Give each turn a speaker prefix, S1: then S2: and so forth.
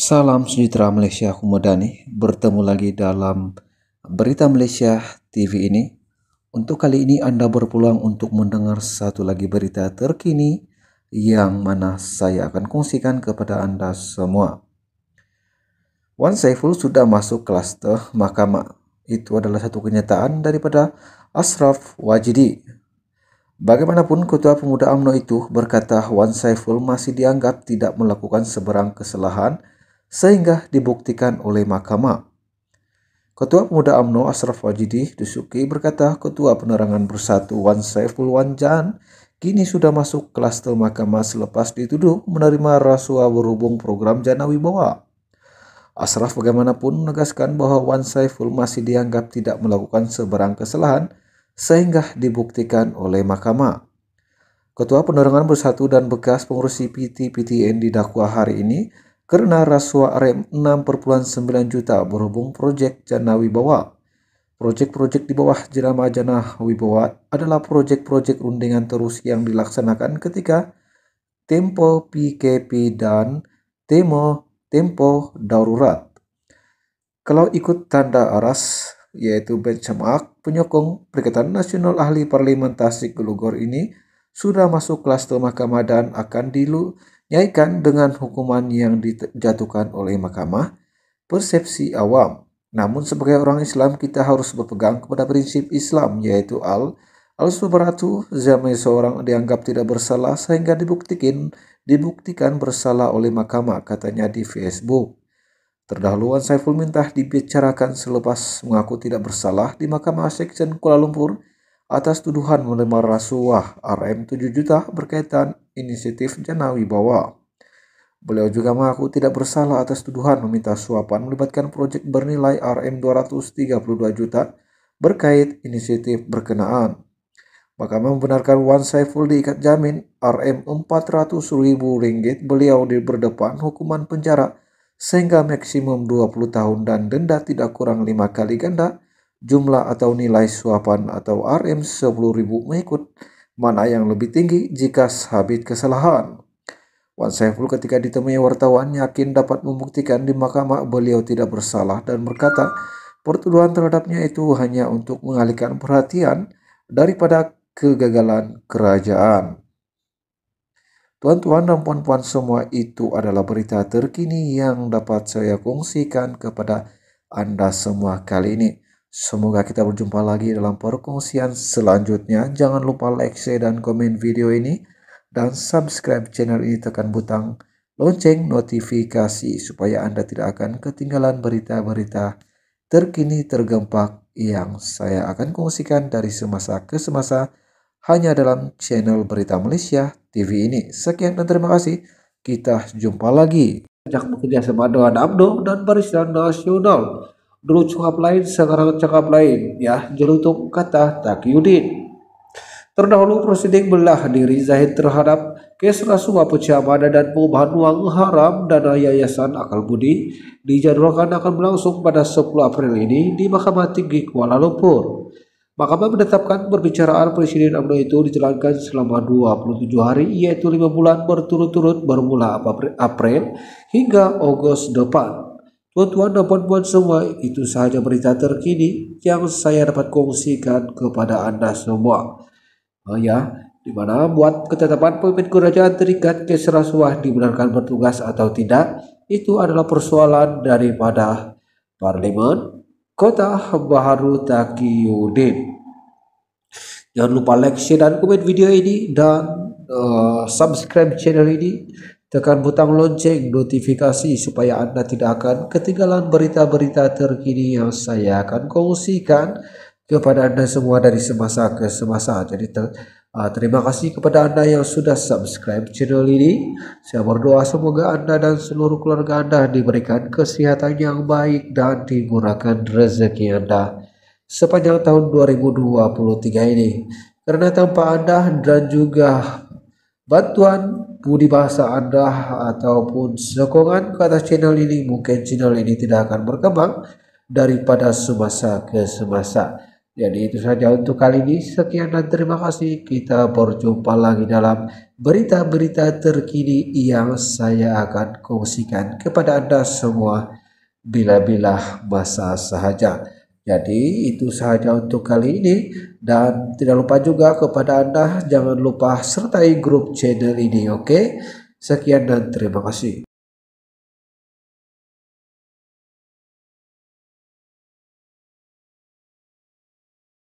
S1: Salam sejahtera Malaysia Kumudani. bertemu lagi dalam Berita Malaysia TV ini. Untuk kali ini Anda berpeluang untuk mendengar satu lagi berita terkini yang mana saya akan kongsikan kepada Anda semua. Wan Saiful sudah masuk klaster mahkamah. Itu adalah satu kenyataan daripada Asraf Wajidi. Bagaimanapun, Ketua Pemuda UMNO itu berkata Wan Saiful masih dianggap tidak melakukan seberang kesalahan sehingga dibuktikan oleh mahkamah. Ketua Pemuda AMNO Asraf Wajidi Dusuki berkata Ketua Penerangan Bersatu Wan Saiful Wanjan kini sudah masuk tel mahkamah selepas dituduh menerima rasuah berhubung program Jana Wibawa. Asraf bagaimanapun menegaskan bahwa Wan Saiful masih dianggap tidak melakukan seberang kesalahan sehingga dibuktikan oleh mahkamah. Ketua Penerangan Bersatu dan bekas pengurus CPT PTN didakwa hari ini karena rasuah RM 6,9 juta berhubung proyek Jana Wibawa. Proyek-proyek di bawah jenama Jana Wibawa adalah proyek-proyek rundingan terus yang dilaksanakan ketika Tempo PKP dan tempo Tempo Darurat. Kalau ikut tanda aras, yaitu benchmark, penyokong Perikatan Nasional Ahli parlimen Tasik Gelugor ini sudah masuk kelas mahkamah dan akan dilu Nyaikan dengan hukuman yang dijatuhkan oleh mahkamah, persepsi awam. Namun sebagai orang Islam kita harus berpegang kepada prinsip Islam yaitu al al subratu zaman seorang dianggap tidak bersalah sehingga dibuktikan dibuktikan bersalah oleh mahkamah katanya di Facebook. Terdahuluan Saiful minta dibicarakan selepas mengaku tidak bersalah di Mahkamah Seksyen Kuala Lumpur atas tuduhan menerima rasuah RM 7 juta berkaitan inisiatif Janawi bahwa Beliau juga mengaku tidak bersalah atas tuduhan meminta suapan melibatkan proyek bernilai RM232 juta berkait inisiatif berkenaan. Mahkamah membenarkan Wan Saiful diikat jamin RM400 ribu ringgit beliau di berdepan hukuman penjara sehingga maksimum 20 tahun dan denda tidak kurang lima kali ganda jumlah atau nilai suapan atau RM10.000 mengikut mana yang lebih tinggi jika sabit kesalahan. Wan Saiful ketika ditemui wartawan yakin dapat membuktikan di mahkamah beliau tidak bersalah dan berkata pertuduhan terhadapnya itu hanya untuk mengalihkan perhatian daripada kegagalan kerajaan. Tuan-tuan dan puan-puan semua itu adalah berita terkini yang dapat saya kongsikan kepada Anda semua kali ini. Semoga kita berjumpa lagi dalam perkongsian selanjutnya. Jangan lupa like, share, dan komen video ini. Dan subscribe channel ini tekan butang lonceng notifikasi supaya Anda tidak akan ketinggalan berita-berita terkini tergempak yang saya akan kongsikan dari semasa ke semasa hanya dalam channel Berita Malaysia TV ini. Sekian dan terima kasih. Kita jumpa lagi. Ajak bekerja sama Doan Abdo dan Barisan Nasional dulu cukup lain sekarang cakap lain ya jelutuk kata yudin. terdahulu prosedik belah diri Zahid terhadap rasuah rasuah Pucamada dan perubahan uang haram dan Yayasan Akal Budi dijadwalkan akan berlangsung pada 10 April ini di Mahkamah Tinggi Kuala Lumpur. Mahkamah menetapkan perbicaraan Presiden UMNO itu dijalankan selama 27 hari yaitu 5 bulan berturut-turut bermula April hingga Agustus depan. Tuan-tuan puan-puan semua, itu sahaja berita terkini yang saya dapat kongsikan kepada anda semua. Oh ya, di mana buat ketetapan pemimpin kerajaan terikat keserasuah dibenarkan bertugas atau tidak, itu adalah persoalan daripada parlimen kota Baharu Takiyudin. Jangan lupa like, share, dan komen video ini dan uh, subscribe channel ini Tekan butang lonceng notifikasi supaya Anda tidak akan ketinggalan berita-berita terkini yang saya akan kongsikan kepada Anda semua dari semasa ke semasa. Jadi ter, uh, terima kasih kepada Anda yang sudah subscribe channel ini. Saya berdoa semoga Anda dan seluruh keluarga Anda diberikan kesehatan yang baik dan dimurahkan rezeki Anda sepanjang tahun 2023 ini. Karena tanpa Anda dan juga bantuan budi bahasa Anda ataupun sokongan ke atas channel ini mungkin channel ini tidak akan berkembang daripada semasa ke semasa. Jadi itu saja untuk kali ini. Sekian dan terima kasih. Kita berjumpa lagi dalam berita-berita terkini yang saya akan kongsikan kepada Anda semua bila-bila masa sahaja. Jadi itu saja untuk kali ini dan tidak lupa juga kepada Anda jangan lupa sertai grup channel ini oke. Okay? Sekian dan terima kasih.